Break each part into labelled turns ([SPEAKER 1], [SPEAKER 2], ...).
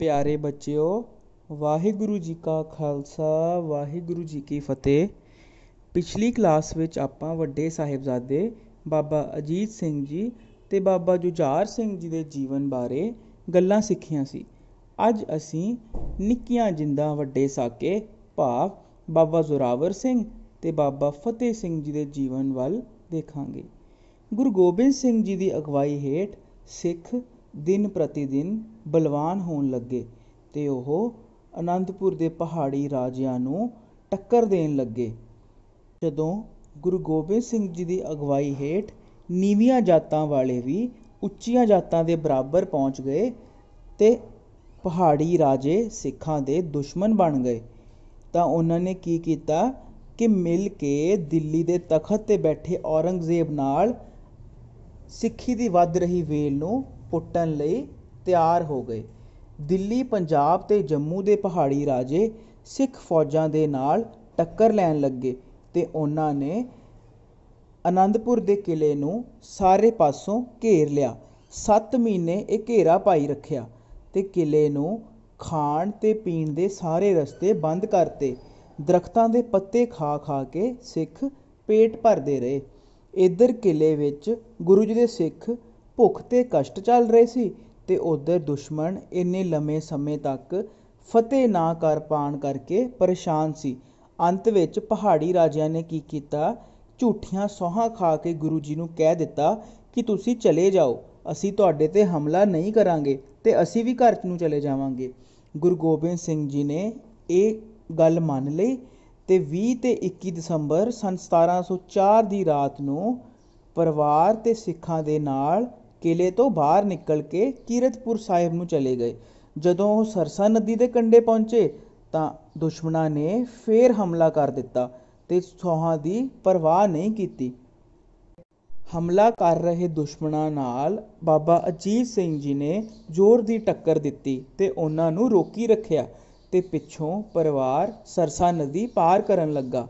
[SPEAKER 1] ਪਿਆਰੇ ਬੱਚਿਓ ਵਾਹਿਗੁਰੂ ਜੀ ਕਾ ਖਾਲਸਾ ਵਾਹਿਗੁਰੂ ਜੀ ਕੀ ਫਤਿਹ ਪਿਛਲੀ ਕਲਾਸ ਵਿੱਚ ਆਪਾਂ ਵੱਡੇ ਸਾਹਿਬਜ਼ਾਦੇ ਬਾਬਾ ਅਜੀਤ ਸਿੰਘ ਜੀ ਤੇ ਬਾਬਾ ਜੁਝਾਰ ਸਿੰਘ ਜੀ ਦੇ ਜੀਵਨ ਬਾਰੇ ਗੱਲਾਂ ਸਿੱਖੀਆਂ ਸੀ ਅੱਜ ਅਸੀਂ ਨਿੱਕੀਆਂ ਜਿੰਦਾਂ ਵੱਡੇ ਸਾਕੇ ਭਾਵ ਬਾਬਾ ਜ਼ੋਰਾਵਰ ਸਿੰਘ ਤੇ ਬਾਬਾ ਫਤਿਹ ਸਿੰਘ ਜੀ ਦੇ ਜੀਵਨ ਵੱਲ ਦੇਖਾਂਗੇ ਗੁਰੂ ਗੋਬਿੰਦ ਸਿੰਘ ਜੀ ਦੀ ਅਗਵਾਈ ਹੇਠ ਸਿੱਖ ਦਿਨ ਪ੍ਰਤੀ ਦਿਨ ਬਲਵਾਨ ਹੋਣ ਲੱਗੇ ਅਤੇ ਉਹ ਅਨੰਦਪੁਰ ਦੇ ਪਹਾੜੀ ਰਾਜਿਆਂ ਨੂੰ ਟੱਕਰ ਦੇਣ ਲੱਗੇ ਜਦੋਂ ਗੁਰੂ ਗੋਬਿੰਦ ਸਿੰਘ ਜੀ ਦੀ ਅਗਵਾਈ ਹੇਠ ਨੀਵੀਆਂ ਜਾਤਾਂ ਵਾਲੇ ਵੀ ਉੱਚੀਆਂ ਜਾਤਾਂ ਦੇ ਬਰਾਬਰ ਪਹੁੰਚ ਗਏ ਅਤੇ ਪਹਾੜੀ ਰਾਜੇ ਸਿੱਖਾਂ ਦੇ ਦੁਸ਼ਮਣ ਬਣ ਗਏ ਤਾਂ ਉਹਨਾਂ ਨੇ ਕੀ ਕੀਤਾ ਕਿ ਮਿਲ ਕੇ ਦਿੱਲੀ ਦੇ ਤਖਤ 'ਤੇ ਬੈਠੇ ਔਰੰਗਜ਼ੇਬ ਨਾਲ ਸਿੱਖੀ ਦੀ ਵੱਧ ਰਹੀ ਵੇਲ ਨੂੰ ਪੁੱਟਣ ਲਈ ਤਿਆਰ ਹੋ ਗਏ ਦਿੱਲੀ ਪੰਜਾਬ ਤੇ ਜੰਮੂ ਦੇ ਪਹਾੜੀ ਰਾਜੇ ਸਿੱਖ ਫੌਜਾਂ ਦੇ ਨਾਲ ਟੱਕਰ ਲੈਣ ਲੱਗੇ ਤੇ ਉਹਨਾਂ ਨੇ ਅਨੰਦਪੁਰ ਦੇ ਕਿਲੇ ਨੂੰ ਸਾਰੇ ਪਾਸੋਂ ਘੇਰ ਲਿਆ 7 ਮਹੀਨੇ ਇਹ ਘੇਰਾ ਪਾਈ ਰੱਖਿਆ ਤੇ ਕਿਲੇ ਨੂੰ ਖਾਣ ਤੇ ਪੀਣ ਦੇ ਸਾਰੇ ਰਸਤੇ ਬੰਦ ਕਰਤੇ ਦਰਖਤਾਂ ਦੇ ਪੱਤੇ ਖਾ ਖਾ ਕੇ ਸਿੱਖ ਪੇਟ ਭਰਦੇ ਰਹੇ ਇਧਰ ਕਿਲੇ ਵਿੱਚ ਗੁਰੂ ਜੀ ਦੇ ਸਿੱਖ ਭੁੱਖ ਤੇ ਕਸ਼ਟ ਚੱਲ ਰਹੇ ਸੀ ਤੇ ਉਧਰ ਦੁਸ਼ਮਣ ਇੰਨੇ ਲੰਮੇ ਸਮੇਂ ਤੱਕ ਫਤਿਹ ਨਾ ਕਰ ਪਾਣ ਕਰਕੇ ਪਰੇਸ਼ਾਨ ਸੀ ਅੰਤ ਵਿੱਚ ਪਹਾੜੀ ਰਾਜਿਆਂ ਨੇ ਕੀ ਕੀਤਾ ਝੂਠੀਆਂ ਸੋਹਾਂ ਖਾ ਕੇ ਗੁਰੂ ਜੀ ਨੂੰ ਕਹਿ ਦਿੱਤਾ ਕਿ ਤੁਸੀਂ ਚਲੇ ਜਾਓ ਅਸੀਂ ਤੁਹਾਡੇ ਤੇ ਹਮਲਾ ਨਹੀਂ ਕਰਾਂਗੇ ਤੇ ਅਸੀਂ ਵੀ ਘਰ ਨੂੰ ਚਲੇ ਜਾਵਾਂਗੇ ਗੁਰੂ ਗੋਬਿੰਦ ਸਿੰਘ ਜੀ ਨੇ ਇਹ ਗੱਲ ਮੰਨ ਲਈ ਤੇ 20 ਤੇ 21 ਦਸੰਬਰ ਸਨ 1704 ਦੀ ਰਾਤ ਨੂੰ ਪਰਿਵਾਰ ਤੇ ਸਿੱਖਾਂ ਦੇ ਨਾਲ ਕਿਲੇ ਤੋਂ ਬਾਹਰ ਨਿਕਲ ਕੇ ਕੀਰਤਪੁਰ ਸਾਹਿਬ ਨੂੰ ਚਲੇ ਗਏ ਜਦੋਂ ਉਹ ਸਰਸਾ ਨਦੀ ਦੇ ਕੰਢੇ ਪਹੁੰਚੇ ਤਾਂ ਦੁਸ਼ਮਣਾਂ ਨੇ ਫੇਰ ਹਮਲਾ ਕਰ ਦਿੱਤਾ ਤੇ ਸੋਹਾਂ ਦੀ ਪਰਵਾਹ ਨਹੀਂ ਕੀਤੀ ਹਮਲਾ ਕਰ ਰਹੇ ਦੁਸ਼ਮਣਾਂ ਨਾਲ ਬਾਬਾ ਅਜੀਤ ਸਿੰਘ ਜੀ ਨੇ ਜ਼ੋਰ ਦੀ ਟੱਕਰ ਦਿੱਤੀ ਤੇ ਉਹਨਾਂ ਨੂੰ ਰੋਕੀ ਰੱਖਿਆ ਤੇ ਪਿੱਛੋਂ ਪਰਿਵਾਰ ਸਰਸਾ ਨਦੀ ਪਾਰ ਕਰਨ ਲੱਗਾ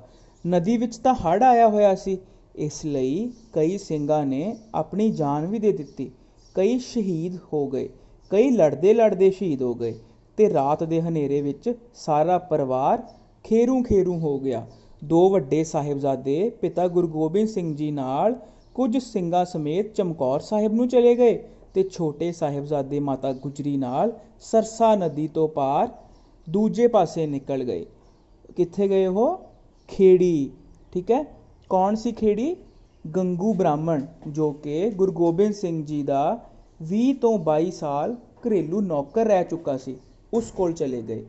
[SPEAKER 1] ਨਦੀ ਵਿੱਚ ਤਾਂ ਹੜ ਆਇਆ ਹੋਇਆ ਸੀ ਇਸ ਲਈ ਕਈ ਸਿੰਘਾਂ ਨੇ ਆਪਣੀ ਜਾਨ ਵੀ ਦੇ ਦਿੱਤੀ ਕਈ ਸ਼ਹੀਦ ਹੋ ਗਏ ਕਈ ਲੜਦੇ ਲੜਦੇ ਸ਼ਹੀਦ ਹੋ ਗਏ ਤੇ ਰਾਤ ਦੇ ਹਨੇਰੇ ਵਿੱਚ ਸਾਰਾ ਪਰਿਵਾਰ ਖੇਰੂ ਖੇਰੂ ਹੋ ਗਿਆ ਦੋ ਵੱਡੇ ਸਾਹਿਬਜ਼ਾਦੇ ਪਿਤਾ ਗੁਰੂ ਗੋਬਿੰਦ ਸਿੰਘ ਜੀ ਨਾਲ ਕੁਝ ਸਿੰਘਾਂ ਸਮੇਤ ਚਮਕੌਰ ਸਾਹਿਬ ਨੂੰ ਚਲੇ ਗਏ ਤੇ ਛੋਟੇ ਸਾਹਿਬਜ਼ਾਦੇ ਮਾਤਾ ਗੁਜਰੀ ਨਾਲ ਸਰਸਾ ਨਦੀ ਤੋਂ ਪਾਰ ਦੂਜੇ ਪਾਸੇ ਨਿਕਲ ਗਏ ਕਿੱਥੇ ਗਏ ਉਹ ਖੇੜੀ ਠੀਕ ਹੈ ਕੌਣ ਸੀ ਖੇੜੀ ਗੰਗੂ ਬ੍ਰਾਹਮਣ ਜੋ ਕਿ ਗੁਰੂ ਗੋਬਿੰਦ ਸਿੰਘ ਜੀ ਦਾ 20 ਤੋਂ 22 ਸਾਲ ਘਰੇਲੂ ਨੌਕਰ ਰਹਿ ਚੁੱਕਾ ਸੀ ਉਸ ਕੋਲ ਚਲੇ ਗਏ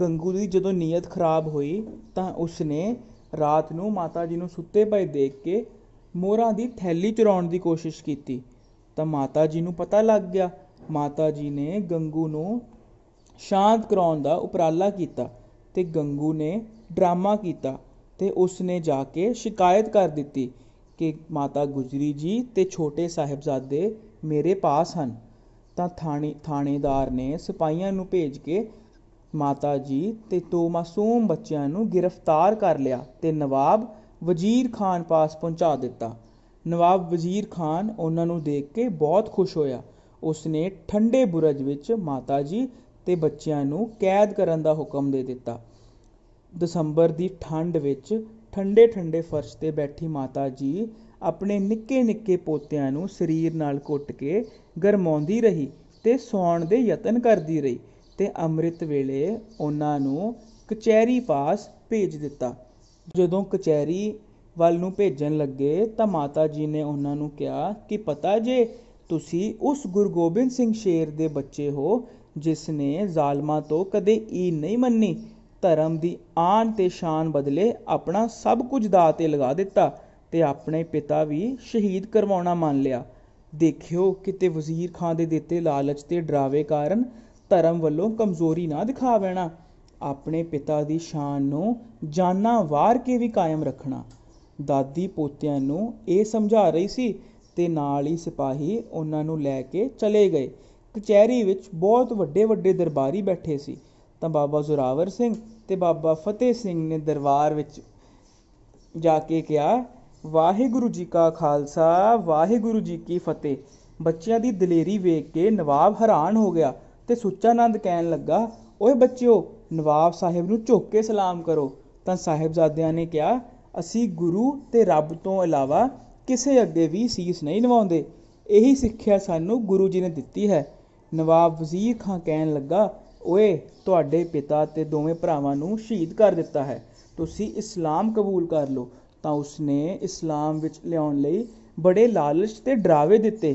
[SPEAKER 1] ਗੰਗੂ ਦੀ ਜਦੋਂ ਨੀਅਤ ਖਰਾਬ ਹੋਈ ਤਾਂ ਉਸਨੇ ਰਾਤ ਨੂੰ ਮਾਤਾ ਜੀ ਨੂੰ ਸੁੱਤੇ ਪਏ ਦੇਖ ਕੇ ਮੋਹਰਾਂ ਦੀ ਥੈਲੀ ਚੁਰਾਉਣ ਦੀ ਕੋਸ਼ਿਸ਼ ਕੀਤੀ ਤਾਂ ਮਾਤਾ ਜੀ ਨੂੰ ਪਤਾ ਲੱਗ ਗਿਆ ਮਾਤਾ ਜੀ ਨੇ ਗੰਗੂ ਨੂੰ ਸ਼ਾਂਤ ਕਰਾਉਣ ਦਾ ਉਪਰਾਲਾ ਕੀਤਾ ਤੇ ਗੰਗੂ ਨੇ ਡਰਾਮਾ ਕੀਤਾ ਤੇ ਉਸ ਨੇ ਜਾ ਕੇ ਸ਼ਿਕਾਇਤ ਕਰ ਦਿੱਤੀ ਕਿ ਮਾਤਾ ਗੁਜਰੀ ਜੀ ਤੇ ਛੋਟੇ ਸਾਹਿਬਜ਼ਾਦੇ ਮੇਰੇ ਪਾਸ ਹਨ ਤਾਂ ਥਾਣੇ ਥਾਣੇਦਾਰ ਨੇ ਸਿਪਾਹੀਆਂ ਨੂੰ ਭੇਜ ਕੇ ਮਾਤਾ ਜੀ ਤੇ ਦੋ ਮਾਸੂਮ ਬੱਚਿਆਂ ਨੂੰ ਗ੍ਰਿਫਤਾਰ ਕਰ ਲਿਆ ਤੇ ਨਵਾਬ ਵਜ਼ੀਰ ਖਾਨ ਪਾਸ ਪਹੁੰਚਾ ਦਿੱਤਾ ਨਵਾਬ ਵਜ਼ੀਰ ਖਾਨ ਉਹਨਾਂ ਨੂੰ ਦੇਖ ਕੇ ਬਹੁਤ ਖੁਸ਼ ਹੋਇਆ ਉਸ ਨੇ ਠੰਡੇ ਬੁਰਜ ਵਿੱਚ ਮਾਤਾ ਜੀ ਤੇ ਬੱਚਿਆਂ ਨੂੰ ਕੈਦ ਕਰਨ ਦਾ ਹੁਕਮ ਦੇ ਦਿੱਤਾ ਦਸੰਬਰ ਦੀ ਠੰਡ ਵਿੱਚ ਠੰਡੇ ਠੰਡੇ ਫਰਸ਼ 'ਤੇ ਬੈਠੀ ਮਾਤਾ ਜੀ ਆਪਣੇ ਨਿੱਕੇ ਨਿੱਕੇ ਪੋਤਿਆਂ ਨੂੰ ਸਰੀਰ ਨਾਲ ਘੁੱਟ ਕੇ ਗਰਮਾਉਂਦੀ ਰਹੀ ਤੇ ਸੌਣ ਦੇ ਯਤਨ ਕਰਦੀ ਰਹੀ ਤੇ ਅੰਮ੍ਰਿਤ ਵੇਲੇ ਉਹਨਾਂ ਨੂੰ ਕਚਹਿਰੀ ਪਾਸ ਭੇਜ ਦਿੱਤਾ ਜਦੋਂ ਕਚਹਿਰੀ ਵੱਲ ਨੂੰ ਭੇਜਣ ਲੱਗੇ ਤਾਂ ਮਾਤਾ ਜੀ ਨੇ ਉਹਨਾਂ ਨੂੰ ਕਿਹਾ ਕਿ ਪਤਾ ਜੇ ਤੁਸੀਂ ਉਸ ਗੁਰਗੋਬਿੰਦ ਸਿੰਘ ਸ਼ੇਰ ਦੇ ਬੱਚੇ ਹੋ ਜਿਸ ਨੇ ਜ਼ਾਲਮਾਂ ਤੋਂ ਕਦੇ ਈ ਨਹੀਂ ਮੰਨੀ ਧਰਮ ਦੀ ਆਨ ਤੇ ਸ਼ਾਨ ਬਦਲੇ ਆਪਣਾ ਸਭ ਕੁਝ ਦਾਅ ਤੇ ਲਗਾ ਦਿੱਤਾ ਤੇ ਆਪਣੇ ਪਿਤਾ ਵੀ ਸ਼ਹੀਦ ਕਰਵਾਉਣਾ ਮੰਨ ਲਿਆ ਦੇਖਿਓ ਕਿਤੇ ਵਜ਼ੀਰ ਖਾਨ ਦੇ ਦਿੱਤੇ ਲਾਲਚ ਤੇ ਡਰਾਵੇ ਕਾਰਨ ਧਰਮ ਵੱਲੋਂ ਕਮਜ਼ੋਰੀ ਨਾ ਦਿਖਾ ਬੈਣਾ ਆਪਣੇ ਪਿਤਾ ਦੀ ਸ਼ਾਨ ਨੂੰ ਜਾਨਾਂ ਵਾਰ ਕੇ ਵੀ ਕਾਇਮ ਰੱਖਣਾ ਦਾਦੀ ਪੋਤਿਆਂ ਨੂੰ ਇਹ ਸਮਝਾ ਰਹੀ ਸੀ ਤੇ ਨਾਲ ਹੀ ਸਿਪਾਹੀ ਉਹਨਾਂ ਨੂੰ ਲੈ ਕੇ ਚਲੇ ਗਏ ਕਚਹਿਰੀ ਵਿੱਚ ਬਹੁਤ ਵੱਡੇ ਵੱਡੇ ਦਰਬਾਰੀ ਬੈਠੇ ਸੀ ਤਾਂ ਬਾਬਾ ਜ਼ੋਰਾਵਰ ਸਿੰਘ ਤੇ ਬਾਬਾ ਫਤਿਹ ਸਿੰਘ ਨੇ ਦਰਬਾਰ ਵਿੱਚ ਜਾ ਕੇ ਕਿਹਾ ਵਾਹਿਗੁਰੂ ਜੀ ਕਾ ਖਾਲਸਾ ਵਾਹਿਗੁਰੂ ਜੀ ਕੀ ਫਤਿਹ ਬੱਚਿਆਂ ਦੀ ਦਲੇਰੀ ਵੇਖ ਕੇ ਨਵਾਬ ਹੈਰਾਨ ਹੋ ਗਿਆ ਤੇ ਸੁੱਚਾਨੰਦ ਕਹਿਣ ਲੱਗਾ ਓਏ ਬੱਚਿਓ ਨਵਾਬ ਸਾਹਿਬ ਨੂੰ ਝੁੱਕ ਕੇ ਸਲਾਮ ਕਰੋ ਤਾਂ ਸਾਹਿਬਜ਼ਾਦਿਆਂ ਨੇ ਕਿਹਾ ਅਸੀਂ ਗੁਰੂ ਤੇ ਰੱਬ ਤੋਂ ਇਲਾਵਾ ਕਿਸੇ ਅੱਗੇ ਵੀ ਸੀਸ ਨਹੀਂ ਨਵਾਉਂਦੇ ਇਹੀ ਸਿੱਖਿਆ ਸਾਨੂੰ ਗੁਰੂ ਜੀ ਨੇ ਦਿੱਤੀ ਹੈ ਨਵਾਬ ਵਜ਼ੀਰ ਖਾਂ ਕਹਿਣ ਲੱਗਾ ਓਏ ਤੁਹਾਡੇ ਪਿਤਾ ਤੇ ਦੋਵੇਂ ਭਰਾਵਾਂ ਨੂੰ ਸ਼ਹੀਦ ਕਰ ਦਿੱਤਾ ਹੈ ਤੁਸੀਂ ਇਸਲਾਮ ਕਬੂਲ ਕਰ ਲਓ ਤਾਂ ਉਸਨੇ ਇਸਲਾਮ ਵਿੱਚ ਲਿਆਉਣ ਲਈ ਬੜੇ ਲਾਲਚ ਤੇ ਡਰਾਵੇ ਦਿੱਤੇ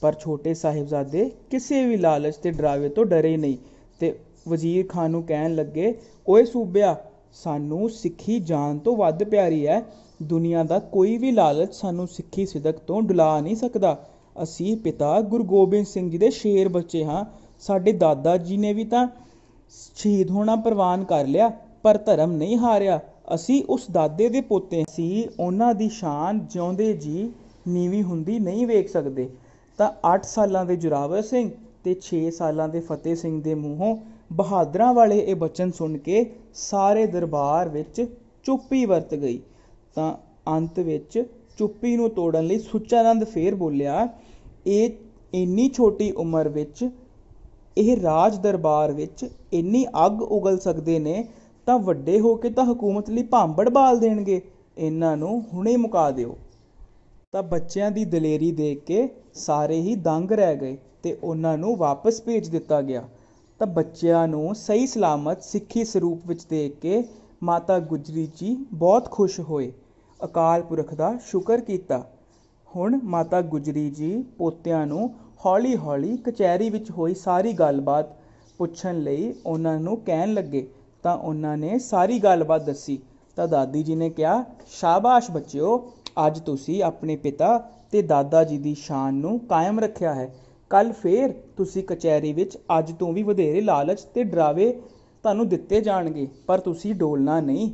[SPEAKER 1] ਪਰ ਛੋਟੇ ਸਾਹਿਬਜ਼ਾਦੇ ਕਿਸੇ ਵੀ ਲਾਲਚ ਤੇ ਡਰਾਵੇ ਤੋਂ ਡਰੇ ਨਹੀਂ ਤੇ ਵਜ਼ੀਰ ਖਾਨ ਨੂੰ ਕਹਿਣ ਲੱਗੇ ਓਏ ਸੂਬਿਆ ਸਾਨੂੰ ਸਿੱਖੀ ਜਾਨ ਤੋਂ ਵੱਧ ਪਿਆਰੀ ਹੈ ਦੁਨੀਆ ਦਾ ਕੋਈ ਵੀ ਲਾਲਚ ਸਾਨੂੰ ਸਿੱਖੀ ਸਿਦਕ ਤੋਂ ਡੁਲਾ ਨਹੀਂ ਸਕਦਾ ਅਸੀਂ ਪਿਤਾ ਗੁਰੂ ਗੋਬਿੰਦ ਸਿੰਘ ਜੀ ਦੇ ਸ਼ੇਰ ਬੱਚੇ ਹਾਂ ਸਾਡੇ ਦਾਦਾ ਜੀ ਨੇ ਵੀ ਤਾਂ ਸ਼ਹੀਦ ਹੋਣਾ ਪ੍ਰਵਾਨ ਕਰ ਲਿਆ ਪਰ ਧਰਮ ਨਹੀਂ ਹਾਰਿਆ ਅਸੀਂ ਉਸ ਦਾਦੇ ਦੇ ਪੋਤੇ ਸੀ ਉਹਨਾਂ ਦੀ ਸ਼ਾਨ ਜਿਉਂਦੇ ਜੀ ਨੀਵੀਂ ਹੁੰਦੀ ਨਹੀਂ ਵੇਖ ਸਕਦੇ ਤਾਂ 8 ਸਾਲਾਂ ਦੇ ਜੁਰਾਵਰ ਸਿੰਘ ਤੇ 6 ਸਾਲਾਂ ਦੇ ਫਤਿਹ ਸਿੰਘ ਦੇ ਮੂੰਹੋਂ ਬਹਾਦਰਾਂ ਵਾਲੇ ਇਹ ਬਚਨ ਸੁਣ ਕੇ ਸਾਰੇ ਦਰਬਾਰ ਵਿੱਚ ਚੁੱਪੀ ਵਰਤ ਗਈ ਤਾਂ ਅੰਤ ਵਿੱਚ ਚੁੱਪੀ ਨੂੰ ਤੋੜਨ ਲਈ ਸੁੱਚਾਨੰਦ ਫੇਰ ਬੋਲਿਆ ਇਹ ਇੰਨੀ ਛੋਟੀ ਉਮਰ ਵਿੱਚ ਇਹ ਰਾਜ ਦਰਬਾਰ ਵਿੱਚ ਇੰਨੀ ਅੱਗ ਉਗਲ ਸਕਦੇ ਨੇ ਤਾਂ ਵੱਡੇ ਹੋ ਕੇ ਤਾਂ ਹਕੂਮਤ ਲਈ ਭਾਂਬੜ ਬਾਲ ਦੇਣਗੇ ਇਹਨਾਂ ਨੂੰ ਹੁਣੇ ਮੁਕਾ ਦਿਓ ਤਾਂ ਬੱਚਿਆਂ ਦੀ ਦਲੇਰੀ ਦੇਖ ਕੇ ਸਾਰੇ ਹੀ ਦੰਗ ਰਹਿ ਗਏ ਤੇ ਉਹਨਾਂ ਨੂੰ ਵਾਪਸ ਭੇਜ ਦਿੱਤਾ ਗਿਆ ਤਾਂ ਬੱਚਿਆਂ ਨੂੰ ਸਹੀ ਸਲਾਮਤ ਸਿੱਖੀ ਸਰੂਪ ਵਿੱਚ ਦੇਖ ਕੇ ਮਾਤਾ ਗੁਜਰੀ ਜੀ ਬਹੁਤ ਖੁਸ਼ ਹੋਏ ਅਕਾਲ ਪੁਰਖ ਦਾ ਸ਼ੁਕਰ ਕੀਤਾ ਹੁਣ ਮਾਤਾ ਗੁਜਰੀ ਜੀ ਪੋਤਿਆਂ ਨੂੰ ਹੌਲੀ ਹੌਲੀ ਕਚਹਿਰੀ ਵਿੱਚ ਹੋਈ ਸਾਰੀ ਗੱਲਬਾਤ ਪੁੱਛਣ ਲਈ ਉਹਨਾਂ ਨੂੰ ਕਹਿਣ ਲੱਗੇ ਤਾਂ ਉਹਨਾਂ ਨੇ ਸਾਰੀ ਗੱਲਬਾਤ ਦੱਸੀ ਤਾਂ ਦਾਦੀ ਜੀ ਨੇ ਕਿਹਾ ਸ਼ਾਬਾਸ਼ ਬੱਚਿਓ ਅੱਜ ਤੁਸੀਂ ਆਪਣੇ ਪਿਤਾ ਤੇ ਦਾਦਾ ਜੀ ਦੀ ਸ਼ਾਨ ਨੂੰ ਕਾਇਮ ਰੱਖਿਆ ਹੈ ਕੱਲ ਫੇਰ ਤੁਸੀਂ ਕਚਹਿਰੀ ਵਿੱਚ ਅੱਜ ਤੋਂ ਵੀ ਵਧੇਰੇ ਲਾਲਚ ਤੇ ਡਰਾਵੇ ਤੁਹਾਨੂੰ ਦਿੱਤੇ ਜਾਣਗੇ ਪਰ ਤੁਸੀਂ ਡੋਲਣਾ ਨਹੀਂ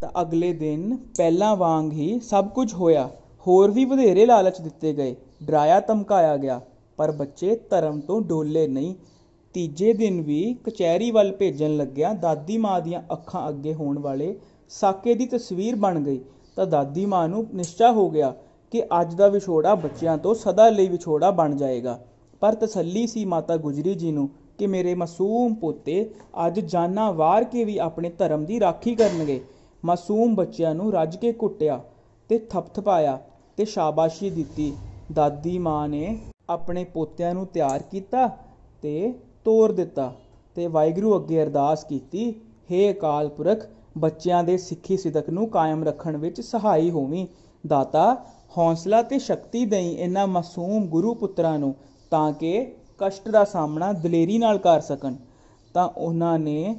[SPEAKER 1] ਤਾਂ ਅਗਲੇ ਦਿਨ ਪਹਿਲਾਂ ਵਾਂਗ ਹੀ ਸਭ ਕੁਝ ਹੋਇਆ ਹੋਰ ਵੀ ਵਧੇਰੇ ਲਾਲਚ ਦਿੱਤੇ ਗਏ ਡਰਾਇਆ ਧਮਕਾਇਆ ਗਿਆ ਪਰ ਬੱਚੇ ਧਰਮ ਤੋਂ ਡੋਲੇ ਨਹੀਂ ਤੀਜੇ ਦਿਨ ਵੀ ਕਚਹਿਰੀ ਵੱਲ ਭੇਜਣ ਲੱਗਿਆ ਦਾਦੀ ਮਾਂ ਦੀਆਂ ਅੱਖਾਂ ਅੱਗੇ ਹੋਣ ਵਾਲੇ ਸਾਕੇ ਦੀ ਤਸਵੀਰ ਬਣ ਗਈ ਤਾਂ ਦਾਦੀ ਮਾਂ ਨੂੰ ਨਿਸ਼ਚਾ ਹੋ ਗਿਆ ਕਿ ਅੱਜ ਦਾ ਵਿਛੋੜਾ ਬੱਚਿਆਂ ਤੋਂ ਸਦਾ ਲਈ ਵਿਛੋੜਾ ਬਣ ਜਾਏਗਾ ਪਰ ਤਸੱਲੀ ਸੀ ਮਾਤਾ ਗੁਜਰੀ ਜੀ ਨੂੰ ਕਿ ਮੇਰੇ ਮਾਸੂਮ ਪੋਤੇ ਅੱਜ ਜਾਨਾਂ ਵਾਰ ਕੇ ਵੀ ਆਪਣੇ ਧਰਮ ਦੀ ਰਾਖੀ ਕਰਨਗੇ ਮਾਸੂਮ ਬੱਚਿਆਂ ਨੂੰ ਰੱਜ ਕੇ ਕੁੱਟਿਆ ਤੇ ਥਪਥਪਾਇਆ ਤੇ ਸ਼ਾਬਾਸ਼ੀ ਦਿੱਤੀ ਦਾਦੀ ਮਾਂ ਨੇ ਆਪਣੇ ਪੋਤਿਆਂ ਨੂੰ ਤਿਆਰ ਕੀਤਾ ਤੇ ਤੋਰ ਦਿੱਤਾ ਤੇ ਵਾਹਿਗੁਰੂ ਅੱਗੇ ਅਰਦਾਸ ਕੀਤੀ हे ਅਕਾਲ ਪੁਰਖ ਬੱਚਿਆਂ ਦੇ ਸਿੱਖੀ ਸਿਦਕ ਨੂੰ ਕਾਇਮ ਰੱਖਣ ਵਿੱਚ ਸਹਾਈ ਹੋਵੀਂ ਦਾਤਾ ਹੌਸਲਾ ਤੇ ਸ਼ਕਤੀ ਦੇਈ ਇਹਨਾਂ ਮਾਸੂਮ ਗੁਰੂ ਪੁੱਤਰਾਂ ਨੂੰ ਤਾਂ ਕਿ ਕਸ਼ਟ ਦਾ ਸਾਹਮਣਾ ਦਲੇਰੀ ਨਾਲ ਕਰ ਸਕਣ ਤਾਂ ਉਹਨਾਂ ਨੇ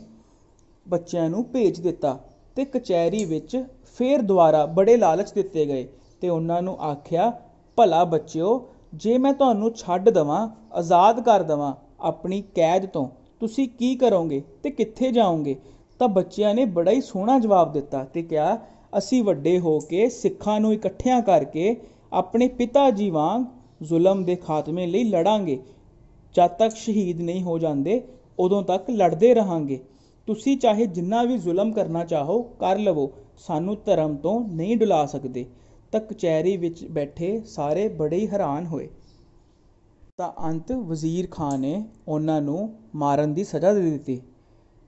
[SPEAKER 1] ਬੱਚਿਆਂ ਨੂੰ ਭੇਜ ਦਿੱਤਾ ਤੇ ਕਚਹਿਰੀ ਵਿੱਚ ਫੇਰ ਦੁਬਾਰਾ ਬੜੇ ਲਾਲਚ ਦਿੱਤੇ ਗਏ ਤੇ ਉਹਨਾਂ ਨੂੰ ਆਖਿਆ ਭਲਾ ਬੱਚਿਓ ਜੇ ਮੈਂ ਤੁਹਾਨੂੰ ਛੱਡ ਦਵਾਂ ਆਜ਼ਾਦ ਕਰ ਦਵਾਂ ਆਪਣੀ ਕੈਦ ਤੋਂ ਤੁਸੀਂ ਕੀ ਕਰੋਗੇ ਤੇ ਕਿੱਥੇ ਜਾਓਗੇ ਤਾਂ ਬੱਚਿਆਂ ਨੇ ਬੜਾ ਹੀ ਸੋਹਣਾ ਜਵਾਬ ਦਿੱਤਾ ਤੇ ਕਿਹਾ ਅਸੀਂ ਵੱਡੇ ਹੋ ਕੇ ਸਿੱਖਾਂ ਨੂੰ ਇਕੱਠਿਆਂ ਕਰਕੇ ਆਪਣੇ ਪਿਤਾ ਜੀ ਵਾਂਗ ਜ਼ੁਲਮ ਦੇ ਖਾਤਮੇ ਲਈ ਲੜਾਂਗੇ ਜਦ ਤੱਕ ਸ਼ਹੀਦ ਨਹੀਂ ਹੋ ਜਾਂਦੇ ਉਦੋਂ ਤੱਕ ਲੜਦੇ ਰਹਾਂਗੇ ਤੁਸੀਂ ਚਾਹੇ ਜਿੰਨਾ ਵੀ ਜ਼ੁਲਮ ਕਰਨਾ ਚਾਹੋ ਕਰ ਲਵੋ ਸਾਨੂੰ ਧਰਮ ਤੋਂ ਨਹੀਂ ਡੁਲਾ ਸਕਦੇ ਤਾਂ ਕਚਹਿਰੀ ਵਿੱਚ ਬੈਠੇ ਸਾਰੇ ਬੜੇ ਹੀ ਹੈਰਾਨ ਹੋਏ ਤਾਂ ਅੰਤ ਵਜ਼ੀਰ ਖਾਨ ਨੇ ਉਹਨਾਂ ਨੂੰ ਮਾਰਨ ਦੀ ਸਜ਼ਾ ਦੇ ਦਿੱਤੀ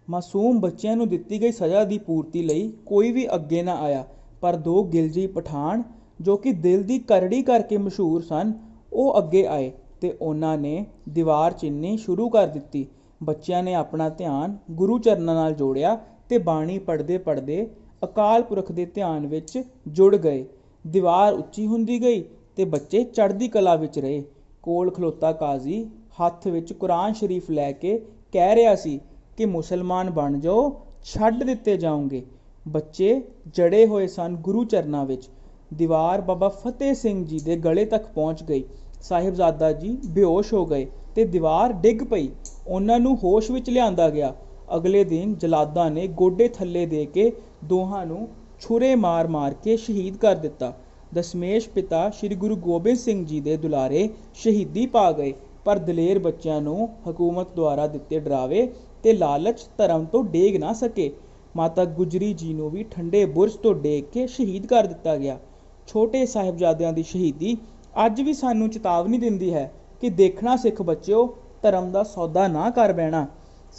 [SPEAKER 1] ਮਾਸੂਮ ਬੱਚਿਆਂ ਨੂੰ ਦਿੱਤੀ ਗਈ ਸਜ਼ਾ ਦੀ ਪੂਰਤੀ ਲਈ ਕੋਈ ਵੀ ਅੱਗੇ ਨਾ ਆਇਆ ਪਰ ਦੋ ਗਿਲਜੀ ਪਠਾਨ ਜੋ ਕਿ ਦਿਲ ਦੀ ਕਰੜੀ ਕਰਕੇ ਮਸ਼ਹੂਰ ਸਨ ਉਹ ਅੱਗੇ ਆਏ ਤੇ ਉਹਨਾਂ ਨੇ ਦੀਵਾਰ ਚਿੰਨੀ ਸ਼ੁਰੂ ਕਰ ਦਿੱਤੀ ਬੱਚਿਆਂ ਨੇ ਆਪਣਾ ਧਿਆਨ ਗੁਰੂ ਚਰਨਾਂ ਨਾਲ ਜੋੜਿਆ ਤੇ ਬਾਣੀ ਪੜਦੇ ਪੜਦੇ ਅਕਾਲ ਪੁਰਖ ਦੇ ਧਿਆਨ ਵਿੱਚ ਜੁੜ ਗਏ ਦੀਵਾਰ ਉੱਚੀ ਹੁੰਦੀ ਗਈ ਤੇ ਬੱਚੇ ਚੜ੍ਹਦੀ ਕਲਾ ਵਿੱਚ ਰਹੇ ਕੋਲ ਖਲੋਤਾ ਕਾਜ਼ੀ ਹੱਥ ਵਿੱਚ ਕੁਰਾਨ ਸ਼ਰੀਫ ਲੈ ਕੇ ਕਹਿ ਰਿਹਾ ਸੀ ਕਿ ਮੁਸਲਮਾਨ ਬਣ ਜਾਓ ਛੱਡ ਦਿੱਤੇ ਜਾਓਗੇ ਬੱਚੇ ਜੜੇ ਹੋਏ ਸਨ ਗੁਰੂ ਚਰਨਾਂ ਵਿੱਚ ਦੀਵਾਰ ਬਾਬਾ ਫਤਿਹ ਸਿੰਘ ਜੀ ਦੇ ਗਲੇ ਤੱਕ ਪਹੁੰਚ ਗਈ ਸਾਹਿਬਜ਼ਾਦਾ ਜੀ ਬੇਹੋਸ਼ ਹੋ ਗਏ ਤੇ ਦੀਵਾਰ ਡਿੱਗ ਪਈ ਉਹਨਾਂ ਨੂੰ ਹੋਸ਼ ਵਿੱਚ ਲਿਆਂਦਾ ਗਿਆ ਅਗਲੇ ਦਿਨ ਜਲਾਦਾਂ ਨੇ ਗੋਡੇ ਥੱਲੇ ਦੇ ਕੇ ਦੋਹਾਂ ਨੂੰ ਛੁਰੇ ਮਾਰ-ਮਾਰ ਕੇ ਸ਼ਹੀਦ ਕਰ ਦਿੱਤਾ। ਦਸਮੇਸ਼ ਪਿਤਾ ਸ੍ਰੀ ਗੁਰੂ ਗੋਬਿੰਦ ਸਿੰਘ ਜੀ ਦੇ ਦੁਲਾਰੇ ਸ਼ਹੀਦੀ ਪਾ ਗਏ ਪਰ ਦਲੇਰ ਬੱਚਿਆਂ ਨੂੰ ਹਕੂਮਤ ਦੁਆਰਾ ਦਿੱਤੇ ਡਰਾਵੇ ਤੇ ਲਾਲਚ ਧਰਮ ਤੋਂ ਡੇਗ ਨਾ ਸਕੇ। ਮਾਤਾ ਗੁਜਰੀ ਜੀ ਨੂੰ ਵੀ ਠੰਡੇ ਬੁਰਜ ਤੋਂ ਡੇਗ ਕੇ ਸ਼ਹੀਦ ਕਰ ਦਿੱਤਾ ਗਿਆ। ਛੋਟੇ ਸਾਹਿਬਜ਼ਾਦਿਆਂ ਦੀ ਸ਼ਹੀਦੀ ਅੱਜ ਵੀ ਸਾਨੂੰ ਚੇਤਾਵਨੀ ਦਿੰਦੀ ਹੈ ਕਿ ਦੇਖਣਾ ਸਿੱਖ ਬੱਚਿਓ ਧਰਮ ਦਾ ਸੌਦਾ ਨਾ ਕਰ ਬਹਿਣਾ।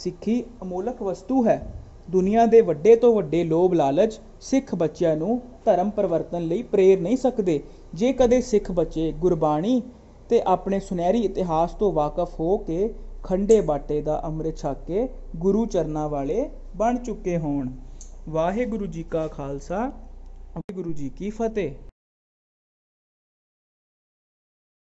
[SPEAKER 1] ਸਿੱਖੀ ਅਮੋਲਕ ਵਸਤੂ ਹੈ। ਦੁਨੀਆ ਦੇ ਵੱਡੇ ਤੋਂ ਵੱਡੇ ਲੋਭ ਲਾਲਚ ਸਿੱਖ ਬੱਚਿਆਂ ਨੂੰ ਧਰਮ ਪਰਿਵਰਤਨ ਲਈ ਪ੍ਰੇਰ ਨਹੀਂ ਸਕਦੇ ਜੇ ਕਦੇ ਸਿੱਖ ਬੱਚੇ ਗੁਰਬਾਣੀ ਤੇ ਆਪਣੇ ਸੁਨਹਿਰੀ ਇਤਿਹਾਸ ਤੋਂ ਵਾਕਫ ਹੋ ਕੇ ਖੰਡੇ ਬਾਟੇ ਦਾ ਅੰਮ੍ਰਿਤ ਛਕ ਕੇ ਗੁਰੂ ਚਰਨਾਂ ਵਾਲੇ ਬਣ ਚੁੱਕੇ ਹੋਣ ਵਾਹਿਗੁਰੂ ਜੀ ਕਾ ਖਾਲਸਾ ਵਾਹਿਗੁਰੂ ਜੀ ਕੀ ਫਤਿਹ